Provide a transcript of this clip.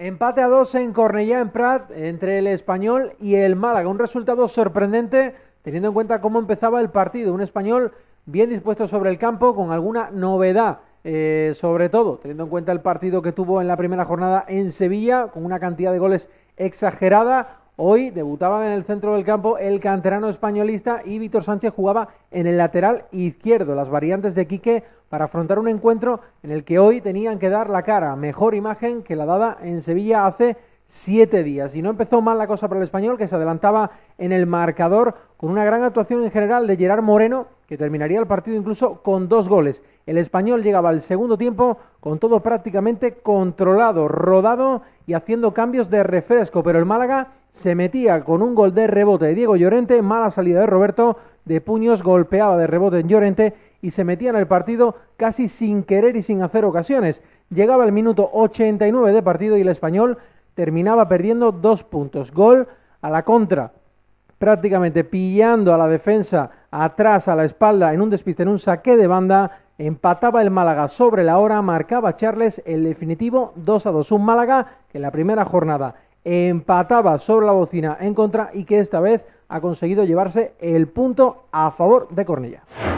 Empate a dos en Cornellá, en Prat, entre el Español y el Málaga. Un resultado sorprendente teniendo en cuenta cómo empezaba el partido. Un español bien dispuesto sobre el campo, con alguna novedad, eh, sobre todo teniendo en cuenta el partido que tuvo en la primera jornada en Sevilla, con una cantidad de goles exagerada. Hoy debutaban en el centro del campo el canterano españolista y Víctor Sánchez jugaba en el lateral izquierdo. Las variantes de Quique para afrontar un encuentro en el que hoy tenían que dar la cara. Mejor imagen que la dada en Sevilla hace siete días. Y no empezó mal la cosa para el español, que se adelantaba en el marcador con una gran actuación en general de Gerard Moreno, que terminaría el partido incluso con dos goles. El español llegaba al segundo tiempo con todo prácticamente controlado, rodado y haciendo cambios de refresco, pero el Málaga se metía con un gol de rebote de Diego Llorente, mala salida de Roberto, de puños golpeaba de rebote en Llorente y se metía en el partido casi sin querer y sin hacer ocasiones. Llegaba el minuto 89 de partido y el español terminaba perdiendo dos puntos. Gol a la contra prácticamente pillando a la defensa atrás, a la espalda, en un despiste, en un saque de banda. Empataba el Málaga sobre la hora, marcaba Charles el definitivo 2 a 2. Un Málaga que en la primera jornada empataba sobre la bocina en contra y que esta vez ha conseguido llevarse el punto a favor de Cornilla.